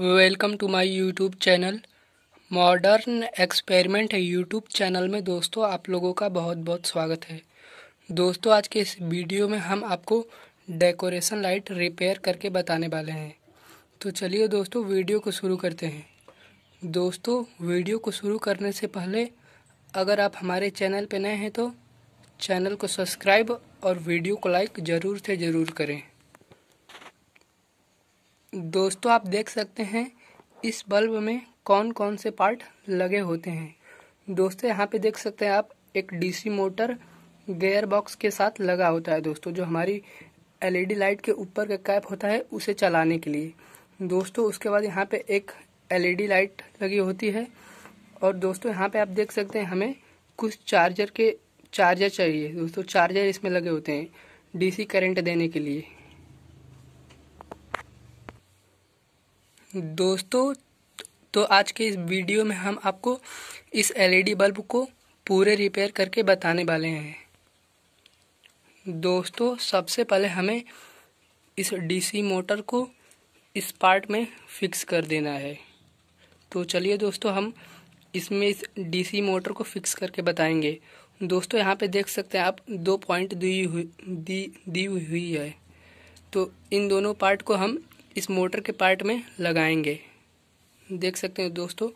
welcome to my YouTube channel modern experiment YouTube channel में दोस्तों आप लोगों का बहुत बहुत स्वागत है दोस्तों आज के इस वीडियो में हम आपको डेकोरेशन लाइट रिपेयर करके बताने वाले हैं तो चलिए दोस्तों वीडियो को शुरू करते हैं दोस्तों वीडियो को शुरू करने से पहले अगर आप हमारे चैनल पर नए हैं तो चैनल को सब्सक्राइब और वीडियो को लाइक ज़रूर से ज़रूर करें दोस्तों आप देख सकते हैं इस बल्ब में कौन कौन से पार्ट लगे होते हैं दोस्तों यहाँ पे देख सकते हैं आप एक डीसी मोटर गेयर बॉक्स के साथ लगा होता है दोस्तों जो हमारी एलईडी लाइट के ऊपर का कैप होता है उसे चलाने के लिए दोस्तों उसके बाद यहाँ पे एक एलईडी लाइट लगी होती है और दोस्तों यहाँ पे आप देख सकते हैं हमें कुछ चार्जर के चार्जर चाहिए दोस्तों चार्जर इसमें लगे होते हैं डीसी करंट देने के लिए दोस्तों तो आज के इस वीडियो में हम आपको इस एलईडी e बल्ब को पूरे रिपेयर करके बताने वाले हैं दोस्तों सबसे पहले हमें इस डीसी मोटर को इस पार्ट में फिक्स कर देना है तो चलिए दोस्तों हम इसमें इस डीसी मोटर को फिक्स करके बताएंगे दोस्तों यहाँ पे देख सकते हैं आप दो पॉइंट दी हुई दी दी हुई है तो इन दोनों पार्ट को हम इस मोटर के पार्ट में लगाएंगे देख सकते हैं दोस्तों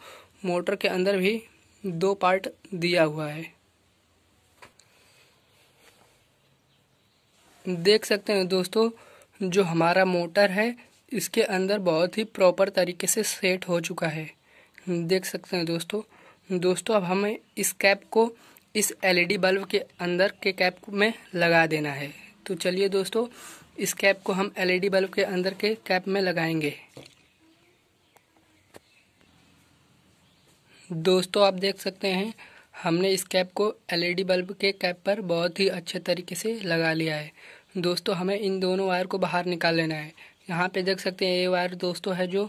मोटर के अंदर भी दो पार्ट दिया हुआ है देख सकते हैं दोस्तों जो हमारा मोटर है इसके अंदर बहुत ही प्रॉपर तरीके से सेट हो चुका है देख सकते हैं दोस्तों दोस्तों अब हमें इस कैप को इस एलईडी बल्ब के अंदर के कैप में लगा देना है तो चलिए दोस्तों इस कैप को हम एलईडी बल्ब के अंदर के कैप में लगाएंगे दोस्तों आप देख सकते हैं हमने इस कैप को एलईडी बल्ब के कैप पर बहुत ही अच्छे तरीके से लगा लिया है दोस्तों हमें इन दोनों वायर को बाहर निकाल लेना है यहाँ पे देख सकते हैं ये वायर दोस्तों है जो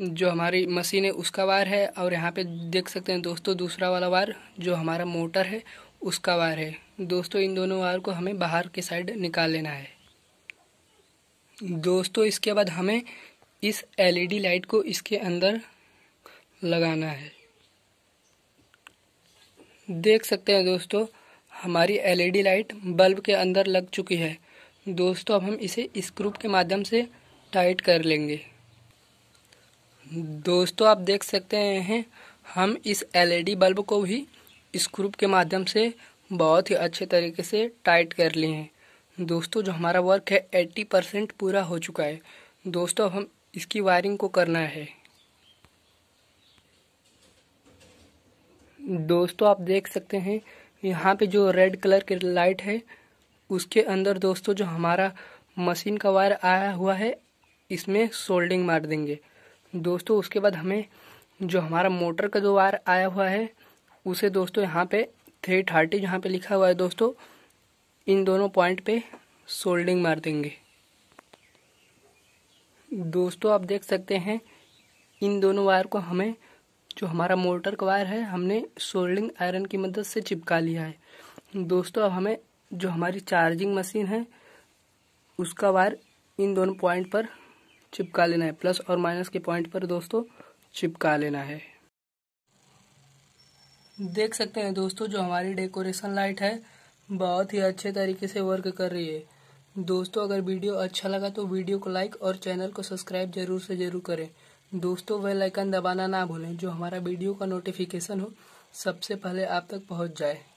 जो हमारी मशीन है उसका वायर है और यहाँ पे देख सकते हैं दोस्तों दूसरा वाला वायर जो हमारा मोटर है उसका वायर है दोस्तों इन दोनों वायर को हमें बाहर के साइड निकाल लेना है दोस्तों इसके बाद हमें इस एलईडी लाइट को इसके अंदर लगाना है देख सकते हैं दोस्तों हमारी एलईडी लाइट बल्ब के अंदर लग चुकी है दोस्तों अब हम इसे स्क्रूप के माध्यम से टाइट कर लेंगे दोस्तों आप देख सकते हैं हम इस एलईडी बल्ब को भी स्क्रूप के माध्यम से बहुत ही अच्छे तरीके से टाइट कर लिए हैं दोस्तों जो हमारा वर्क है एट्टी परसेंट पूरा हो चुका है दोस्तों अब हम इसकी वायरिंग को करना है दोस्तों आप देख सकते हैं यहाँ पे जो रेड कलर की लाइट है उसके अंदर दोस्तों जो हमारा मशीन का वायर आया हुआ है इसमें सोल्डिंग मार देंगे दोस्तों उसके बाद हमें जो हमारा मोटर का जो वायर आया हुआ है उसे दोस्तों यहाँ पे थ्री थर्टी जहाँ पर लिखा हुआ है दोस्तों इन दोनों पॉइंट पे सोल्डिंग मार देंगे दोस्तों आप देख सकते हैं इन दोनों वायर को हमें जो हमारा मोटर का वायर है हमने सोल्डिंग आयरन की मदद से चिपका लिया है दोस्तों अब हमें जो हमारी चार्जिंग मशीन है उसका वायर इन दोनों पॉइंट पर चिपका लेना है प्लस और माइनस के पॉइंट पर दोस्तों चिपका लेना है देख सकते हैं दोस्तों जो हमारी डेकोरेशन लाइट है बहुत ही अच्छे तरीके से वर्क कर रही है दोस्तों अगर वीडियो अच्छा लगा तो वीडियो को लाइक और चैनल को सब्सक्राइब जरूर से जरूर करें दोस्तों वेल आइकन दबाना ना भूलें जो हमारा वीडियो का नोटिफिकेशन हो सबसे पहले आप तक पहुंच जाए